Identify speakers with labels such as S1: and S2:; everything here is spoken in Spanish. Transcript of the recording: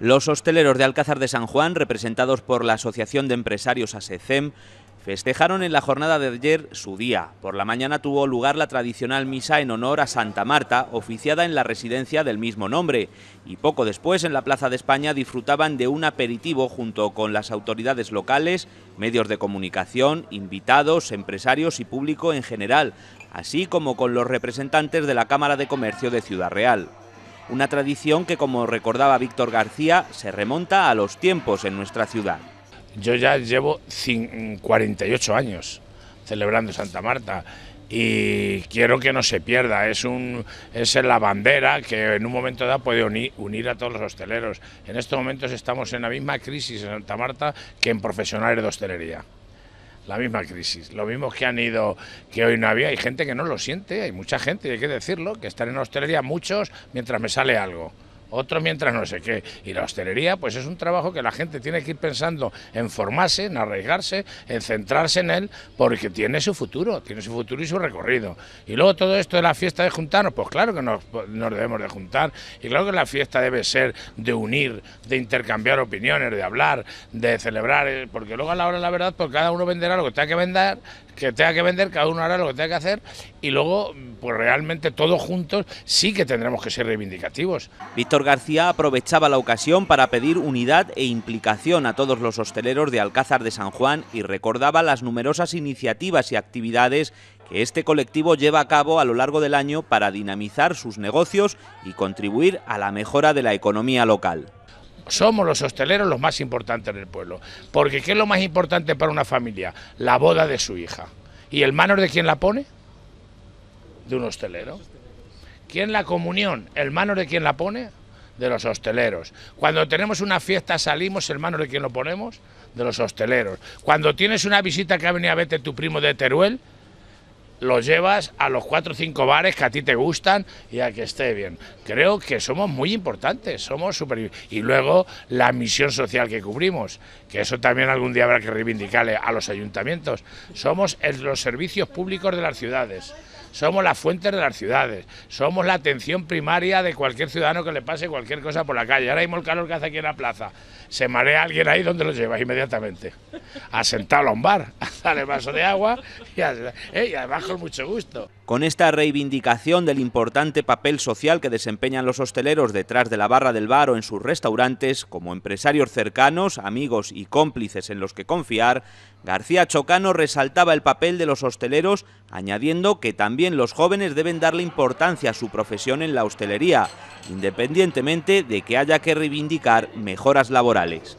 S1: Los hosteleros de Alcázar de San Juan, representados por la Asociación de Empresarios ASECEM, festejaron en la jornada de ayer su día. Por la mañana tuvo lugar la tradicional misa en honor a Santa Marta, oficiada en la residencia del mismo nombre, y poco después en la Plaza de España disfrutaban de un aperitivo junto con las autoridades locales, medios de comunicación, invitados, empresarios y público en general, así como con los representantes de la Cámara de Comercio de Ciudad Real una tradición que, como recordaba Víctor García, se remonta a los tiempos en nuestra ciudad. Yo ya llevo 48 años celebrando Santa Marta y
S2: quiero que no se pierda. Es, es la bandera que en un momento dado puede unir a todos los hosteleros. En estos momentos estamos en la misma crisis en Santa Marta que en profesionales de hostelería la misma crisis. Lo mismo que han ido, que hoy no había, hay gente que no lo siente, hay mucha gente, hay que decirlo, que están en hostelería muchos mientras me sale algo otro mientras no sé qué. Y la hostelería, pues es un trabajo que la gente tiene que ir pensando en formarse, en arriesgarse, en centrarse en él, porque tiene su futuro, tiene su futuro y su recorrido. Y luego todo esto de la fiesta de juntarnos, pues claro que nos, nos debemos de juntar, y claro que la fiesta debe ser de unir, de intercambiar opiniones, de hablar, de celebrar, eh, porque luego a la hora de la verdad, pues cada uno venderá lo que tenga que vender que tenga que vender, cada uno hará lo que tenga que hacer y luego,
S1: pues realmente todos juntos sí que tendremos que ser reivindicativos. Víctor García aprovechaba la ocasión para pedir unidad e implicación a todos los hosteleros de Alcázar de San Juan y recordaba las numerosas iniciativas y actividades que este colectivo lleva a cabo a lo largo del año para dinamizar sus negocios y contribuir a la mejora de la economía local somos los hosteleros los más importantes en el pueblo. Porque ¿qué es lo más importante
S2: para una familia? La boda de su hija. ¿Y el manos de quién la pone? De un hostelero. ¿Quién la comunión? ¿El manos de quién la pone? De los hosteleros. Cuando tenemos una fiesta salimos, ¿el manos de quién lo ponemos? De los hosteleros. Cuando tienes una visita que ha venido a verte tu primo de Teruel, lo llevas a los cuatro o cinco bares que a ti te gustan y a que esté bien. Creo que somos muy importantes, somos super... Y luego la misión social que cubrimos, que eso también algún día habrá que reivindicarle a los ayuntamientos. Somos los servicios públicos de las ciudades somos las fuentes de las ciudades, somos la atención primaria de cualquier ciudadano que le pase cualquier cosa por la calle. Ahora hay el calor que hace aquí en la plaza, se marea alguien ahí donde lo llevas inmediatamente. A
S1: sentarlo a un bar,
S2: a darle vaso de agua y, eh, y además con mucho gusto.
S1: Con esta reivindicación del importante papel social que desempeñan los hosteleros detrás de la barra del bar o en sus restaurantes, como empresarios cercanos, amigos y cómplices en los que confiar, García Chocano resaltaba el papel de los hosteleros, añadiendo que también también los jóvenes deben darle importancia a su profesión en la hostelería, independientemente de que haya que reivindicar mejoras laborales.